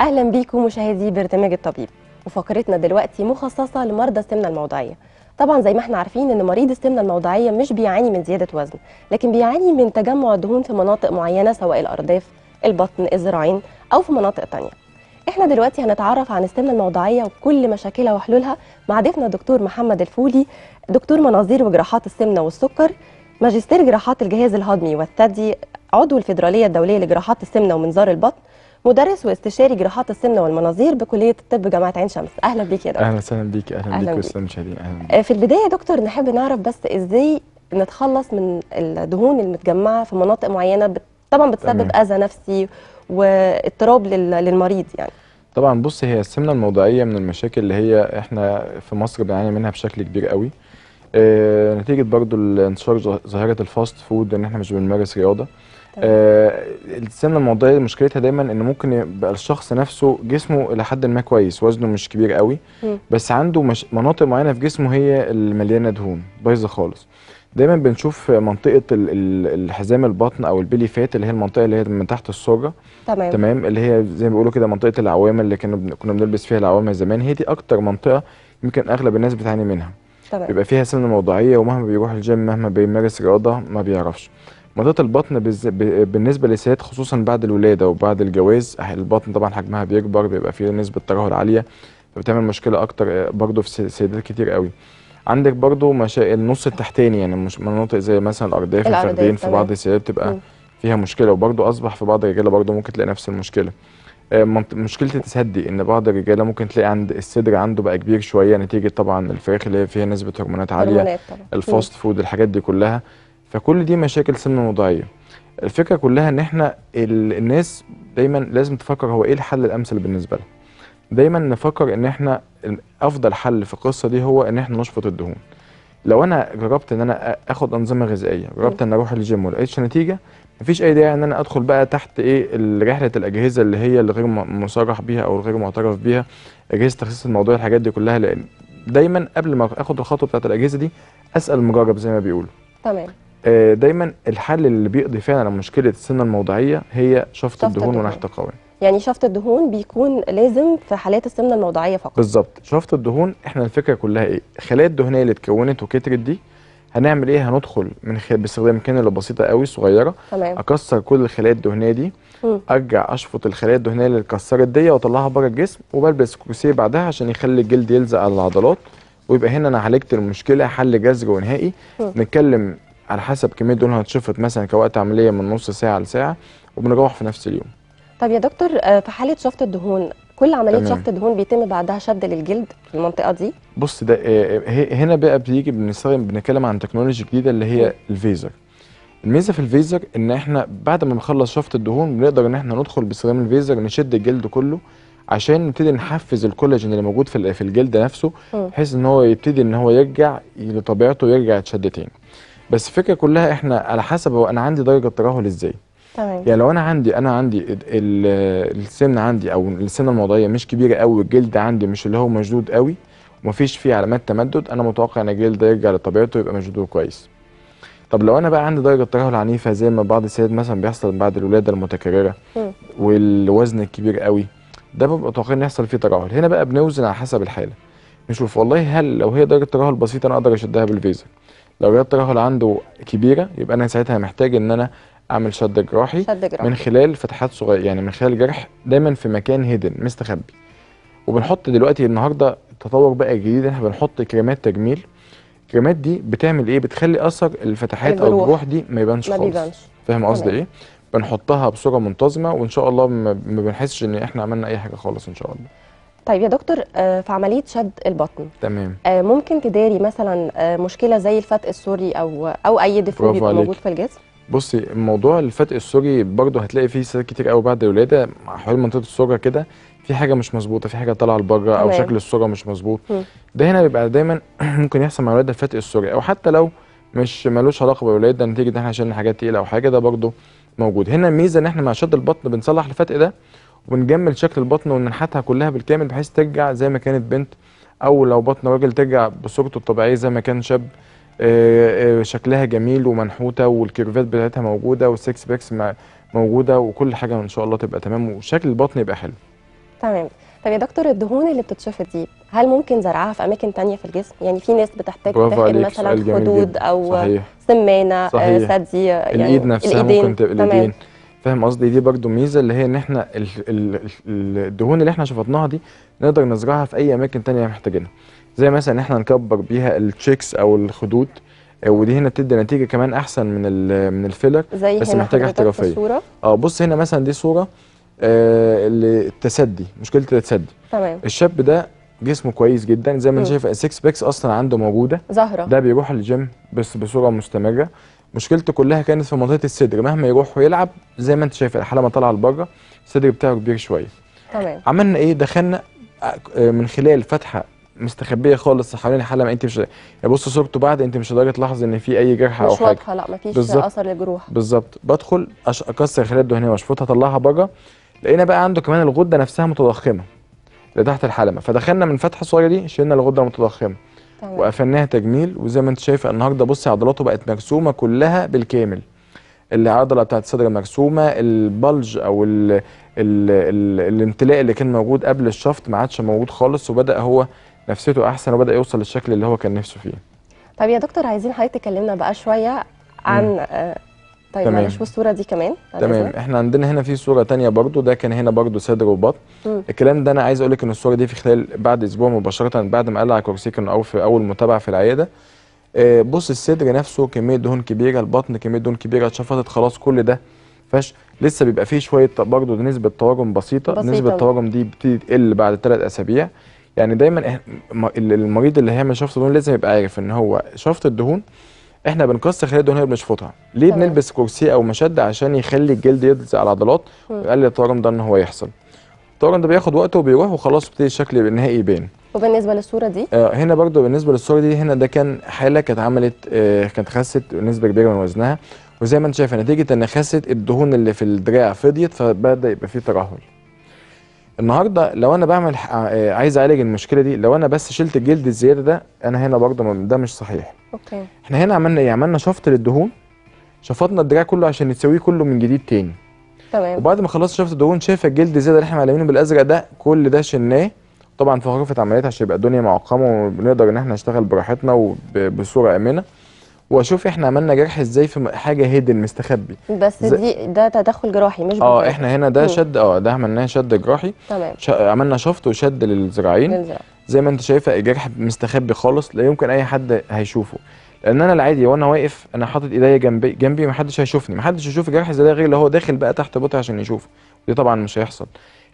اهلا بيكم مشاهدي برنامج الطبيب وفقرتنا دلوقتي مخصصه لمرضى السمنه الموضعيه طبعا زي ما احنا عارفين ان مريض السمنه الموضعيه مش بيعاني من زياده وزن لكن بيعاني من تجمع دهون في مناطق معينه سواء الارداف البطن الذراعين او في مناطق تانية احنا دلوقتي هنتعرف عن السمنه الموضعيه وكل مشاكلها وحلولها مع ضيفنا الدكتور محمد الفولي دكتور مناظير وجراحات السمنه والسكر ماجستير جراحات الجهاز الهضمي والثدي عضو الفيدراليه الدوليه لجراحات السمنه ومنظار البطن مدرس واستشاري جراحات السمنة والمناظير بكليه الطب جامعه عين شمس اهلا بيك يا دكتور اهلا وسهلا بيك اهلا, أهلا بيك وسهلا مشاهدين اهلا آه، في البدايه يا دكتور نحب نعرف بس ازاي نتخلص من الدهون المتجمعه في مناطق معينه طبعا بتسبب اذى نفسي واضطراب للمريض يعني طبعا بص هي السمنه الموضعيه من المشاكل اللي هي احنا في مصر بنعاني منها بشكل كبير قوي آه، نتيجه برضو انتشار ظاهره الفاست فود ان احنا مش بنمارس رياضه آه السمنه الموضعيه مشكلتها دايما ان ممكن يبقى الشخص نفسه جسمه الى حد ما كويس وزنه مش كبير قوي بس عنده مش مناطق معينه في جسمه هي المليانه دهون بايظه خالص دايما بنشوف منطقه الحزام البطن او البيلي فات اللي هي المنطقه اللي هي من تحت السره تمام تمام اللي هي زي ما بيقولوا كده منطقه العوامه اللي كنا كنا بنلبس فيها العوامه زمان هي دي اكتر منطقه يمكن اغلب الناس بتعاني منها تمام بيبقى فيها سمنه موضعيه ومهما بيروح الجيم مهما بيمارس رياضه ما بيعرفش منطقه البطن بالنسبه للسيدات خصوصا بعد الولاده وبعد الجواز البطن طبعا حجمها بيكبر بيبقى فيه نسبه ترهل عاليه فبتعمل مشكله اكتر آه، برضو في سيدات كتير قوي عندك برضو مشا... النص التحتاني يعني مش مناطق زي مثلا الارداف الفردين في بعض السيدات بتبقى فيها مشكله وبرضو اصبح في بعض الرجاله برضو ممكن تلاقي نفس المشكله آه، مشكله التسدي ان بعض الرجاله ممكن تلاقي عند الصدر عنده بقى كبير شويه نتيجه طبعا الفراخ اللي فيها نسبه هرمونات عاليه الفاست فود الحاجات دي كلها فكل دي مشاكل سمنه وضعية الفكره كلها ان احنا الناس دايما لازم تفكر هو ايه الحل الامثل بالنسبه لها دايما نفكر ان احنا افضل حل في القصه دي هو ان احنا نشفط الدهون لو انا جربت ان انا اخد انظمه غذائيه جربت ان اروح الجيم ولقيتش نتيجه مفيش اي داعي ان انا ادخل بقى تحت ايه رحله الاجهزه اللي هي اللي غير مصرح بيها او غير معترف بيها اجهزه تخصيص الموضوع الحاجات دي كلها لان دايما قبل ما اخد الخطوه بتاعت الاجهزه دي اسال المجرب زي ما بيقولوا تمام آه، دايما الحل اللي بيقضي فعلا على مشكله السمنه الموضعيه هي شفط, الدهون, الدهون. ونحت قوام يعني شفط الدهون بيكون لازم في حالات السمنه الموضعيه فقط بالظبط شفط الدهون احنا الفكره كلها ايه الخلايا الدهنيه اللي اتكونت وكترت دي هنعمل ايه هندخل من خ... باستخدام كانولا بسيطه قوي صغيره تمام. اكسر كل الخلايا الدهنيه دي م. ارجع اشفط الخلايا الدهنيه اللي اتكسرت دي واطلعها بره الجسم وبلبس كوسيه بعدها عشان يخلي الجلد يلزق على العضلات ويبقى هنا انا عالجت المشكله حل جذري ونهائي نتكلم على حسب كميه دول هتشفط مثلا كوقت عمليه من نص ساعه لساعه وبنروح في نفس اليوم طب يا دكتور آه، في حاله شفط الدهون كل عمليه شفط دهون بيتم بعدها شد للجلد في المنطقه دي بص ده آه، آه، هنا بقى بيجي بنستخدم بنتكلم عن تكنولوجيا جديده اللي هي الفيزر الميزه في الفيزر ان احنا بعد ما بنخلص شفط الدهون بنقدر ان احنا ندخل باستخدام الفيزر نشد الجلد كله عشان نبتدي نحفز الكولاجين اللي موجود في في الجلد نفسه بحيث ان هو يبتدي ان هو يرجع لطبيعته ويرجع يتشد تاني بس الفكره كلها احنا على حسب هو انا عندي درجه ترهل ازاي تمام يعني لو انا عندي انا عندي السن عندي او السنه الموضعيه مش كبيره قوي والجلد عندي مش اللي هو مشدود قوي ومفيش فيه علامات تمدد انا متوقع ان الجلد ده يرجع لطبيعته ويبقى مشدوده كويس طب لو انا بقى عندي درجه ترهل عنيفه زي ما بعض السيدات مثلا بيحصل بعد الولاده المتكرره والوزن الكبير قوي ده ببقى متوقع ان يحصل فيه ترهل هنا بقى بنوزن على حسب الحاله نشوف والله هل لو هي درجه ترهل بسيطه انا اقدر اشدها بالفيزر لو رياضه الترهل عنده كبيره يبقى انا ساعتها محتاج ان انا اعمل شد جراحي, شد جراحي. من خلال فتحات صغيره يعني من خلال جرح دايما في مكان هيدن مستخبي وبنحط دلوقتي النهارده التطور بقى الجديد احنا بنحط كريمات تجميل الكريمات دي بتعمل ايه بتخلي اثر الفتحات او الجروح دي ما يبانش خالص فاهم قصدي ايه بنحطها بصوره منتظمه وان شاء الله ما بنحسش ان احنا عملنا اي حاجه خالص ان شاء الله طيب يا دكتور آه، في عمليه شد البطن تمام آه، ممكن تداري مثلا آه، مشكله زي الفتق السوري او او اي ديفو بيبقى موجود في الجسم بصي موضوع الفتق السوري برضه هتلاقي فيه سيدات كتير قوي بعد الولاده حول منطقه السوره كده في حاجه مش مظبوطه في حاجه طالعه لبره او شكل الصوره مش مظبوط ده هنا بيبقى دايما ممكن يحصل مع الولاده الفتق السوري او حتى لو مش ملوش علاقه بالولاده نتيجه ان احنا شلنا حاجات تقيله او حاجه ده برضه موجود هنا الميزه ان احنا مع شد البطن بنصلح الفتق ده ونجمل شكل البطن وننحتها كلها بالكامل بحيث ترجع زي ما كانت بنت او لو بطن راجل ترجع بصورته الطبيعيه زي ما كان شاب آه، آه، شكلها جميل ومنحوته والكيرفات بتاعتها موجوده والسكس باكس موجوده وكل حاجه ان شاء الله تبقى تمام وشكل البطن يبقى حلو تمام طب يا دكتور الدهون اللي بتتشفط دي هل ممكن زرعها في اماكن ثانيه في الجسم يعني في ناس بتحتاج تحقن مثلا خدود او صحيح. سمانه آه، صحيح. ثدي يعني الايد نفسها الايدين. ممكن تبقى الايدين فاهم قصدي دي برضو ميزه اللي هي ان احنا الدهون اللي احنا شفطناها دي نقدر نزرعها في اي اماكن تانية محتاجينها زي مثلا احنا نكبر بيها التشيكس او الخدود آه، ودي هنا بتدي نتيجه كمان احسن من من الفيلر بس محتاجه احترافيه اه بص هنا مثلا دي صوره آه التسدي مشكله التسدي تمام الشاب ده جسمه كويس جدا زي ما انت شايف السكس باكس اصلا عنده موجوده زهره ده بيروح الجيم بس بصوره مستمره مشكلته كلها كانت في منطقه الصدر مهما يروح ويلعب زي ما انت شايف الحاله ما طالعه لبره الصدر بتاعه كبير شويه تمام عملنا ايه دخلنا آه، من خلال فتحه مستخبيه خالص حوالين الحاله ما انت مش يعني بص صورته بعد انت مش هتقدر تلاحظ ان في اي جرح او حاجه مش واضحه لا مفيش اثر لجروح بالظبط بدخل أش... اكسر الخلايا الدهنيه واشفطها اطلعها بره لقينا بقى عنده كمان الغده نفسها متضخمه اللي تحت الحلمه فدخلنا من فتحه صغيره دي شلنا الغده المتضخمه وقفلناها تجميل وزي ما انت شايفه النهارده بصي عضلاته بقت مرسومه كلها بالكامل العضله بتاعت الصدر مرسومه البلج او الـ الـ الـ الامتلاء اللي كان موجود قبل الشفط ما عادش موجود خالص وبدا هو نفسيته احسن وبدا يوصل للشكل اللي هو كان نفسه فيه طب يا دكتور عايزين حضرتك تكلمنا بقى شويه عن م. طيب تمام. معلش والصوره دي كمان تمام احنا عندنا هنا في صوره تانية برضو ده كان هنا برضو صدر وبطن الكلام ده انا عايز اقول لك ان الصوره دي في خلال بعد اسبوع مباشره بعد ما قلع كرسي او في اول متابعه في العياده آه، بص الصدر نفسه كميه دهون كبيره البطن كميه دهون كبيره اتشفطت خلاص كل ده فش لسه بيبقى فيه شويه برضو نسبه تواجم بسيطه, بسيطة. نسبه تواجم دي بتبتدي تقل بعد ثلاث اسابيع يعني دايما المريض اللي هيعمل شفط دهون لازم يبقى عارف ان هو شفط الدهون احنا بنكسر خلايا الدهون وبنشفطها بنشفطها ليه طبعا. بنلبس كرسي او مشد عشان يخلي الجلد يلزق على العضلات ويقلل التورم ده ان هو يحصل التورم ده بياخد وقته وبيروح وخلاص بيبتدي الشكل النهائي يبان وبالنسبه للصوره دي آه هنا برده بالنسبه للصوره دي هنا ده كان حاله كانت عملت آه كانت خست نسبه كبيره من وزنها وزي ما انت شايفه نتيجه ان خست الدهون اللي في الدراع فضيت فبدا يبقى فيه ترهل النهارده لو انا بعمل آه، آه، عايز اعالج المشكله دي لو انا بس شلت الجلد الزياده ده انا هنا برضه ده مش صحيح اوكي احنا هنا عملنا ايه عملنا شفط للدهون شفطنا الدراع كله عشان نسويه كله من جديد تاني تمام وبعد ما خلصت شفط الدهون شايفه الجلد الزياده اللي احنا معلمينه بالازرق ده كل ده شلناه طبعا في غرفه عمليات عشان يبقى الدنيا معقمه ونقدر ان احنا نشتغل براحتنا وبصوره امنه واشوف احنا عملنا جرح ازاي في حاجه هيدن مستخبي بس دي ده تدخل جراحي مش اه احنا هنا ده شد اه ده عملناه شد جراحي تمام عملنا شفط وشد للذراعين للزراعين زي ما انت شايفه الجرح مستخبي خالص لا يمكن اي حد هيشوفه لان انا العادي وانا واقف انا حاطط ايديا جنبي جنبي محدش هيشوفني محدش يشوف الجرح زي ده غير اللي هو داخل بقى تحت بطي عشان يشوفه دي طبعا مش هيحصل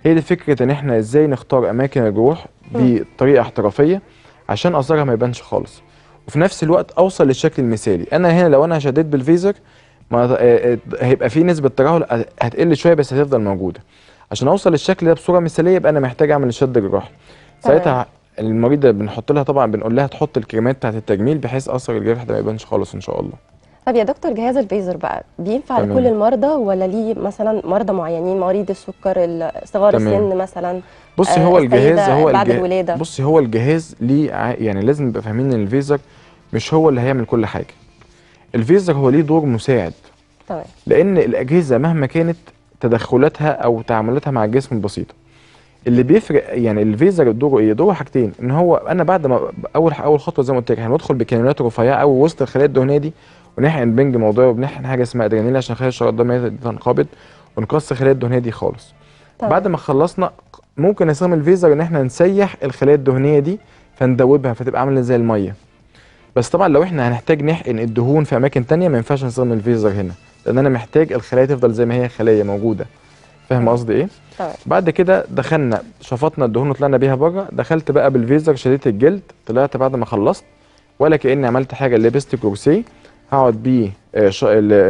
هي دي فكره ان احنا ازاي نختار اماكن الجروح بطريقه احترافيه عشان اثرها ما يبانش خالص وفي نفس الوقت اوصل للشكل المثالي انا هنا لو انا شديت بالفيزر ما آه، آه، هيبقى في نسبه ترهل هتقل شويه بس هتفضل موجوده عشان اوصل للشكل ده بصوره مثاليه يبقى انا محتاج اعمل الشد الجراحي ساعتها المريضه بنحط لها طبعا بنقول لها تحط الكريمات بتاعه التجميل بحيث اثر الجرح ده ما يبانش خالص ان شاء الله طب يا دكتور جهاز الفيزر بقى بينفع تمام. لكل المرضى ولا ليه مثلا مرضى معينين مريض السكر صغار السن مثلا بصي آه، هو الجهاز هو بعد الجهاز الولاده بصي هو الجهاز ليه يعني لازم نبقى فاهمين ان الفيزر مش هو اللي هيعمل كل حاجه الفيزر هو ليه دور مساعد تمام لان الاجهزه مهما كانت تدخلاتها او تعاملاتها مع الجسم بسيطه اللي بيفرق يعني الفيزر دوره ايه؟ دوره حاجتين ان هو انا بعد ما اول اول خطوه زي ما قلت لك هندخل بكانيولات رفيعه قوي وسط الخلايا الدهنيه دي ونحقن بنج موضوعي وبنحقن حاجه اسمها ادرينالين عشان خلايا الشرايين الدمويه تنقبض ونقص الخلايا الدهنيه دي خالص. طيب. بعد ما خلصنا ممكن نستخدم الفيزر ان احنا نسيح الخلايا الدهنيه دي فندوبها فتبقى عامله زي الميه. بس طبعا لو احنا هنحتاج نحقن الدهون في اماكن ثانيه ما ينفعش نستخدم الفيزر هنا لان انا محتاج الخلايا تفضل زي ما هي خلايا موجوده. فاهم قصدي ايه طبعا. بعد كده دخلنا شفطنا الدهون وطلعنا بيها بره دخلت بقى بالفيزر شديت الجلد طلعت بعد ما خلصت ولا كاني عملت حاجه لبست كرسي هقعد بيه آه،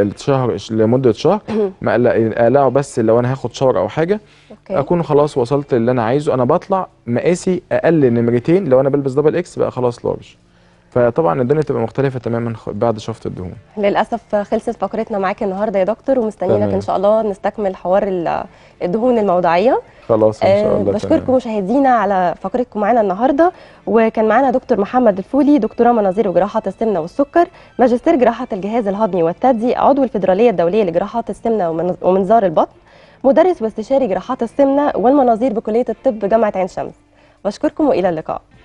الشهر لمده شهر اقلعه بس لو انا هاخد شاور او حاجه أوكي. اكون خلاص وصلت اللي انا عايزه انا بطلع مقاسي اقل نمرتين لو انا بلبس دبل اكس بقى خلاص لارج فطبعا الدنيا تبقى مختلفه تماما بعد شفط الدهون للاسف خلصت فقرتنا معاك النهارده يا دكتور ومستنيينك ان شاء الله نستكمل حوار الدهون الموضعيه خلاص ان شاء آه، الله بشكركم مشاهدينا على فقرتكم معانا النهارده وكان معانا دكتور محمد الفولي دكتوره مناظير وجراحه السمنه والسكر ماجستير جراحه الجهاز الهضمي والثدي عضو الفدراليه الدوليه لجراحات السمنه ومنظار البطن مدرس واستشاري جراحات السمنه والمناظير بكليه الطب جامعه عين شمس بشكركم والى اللقاء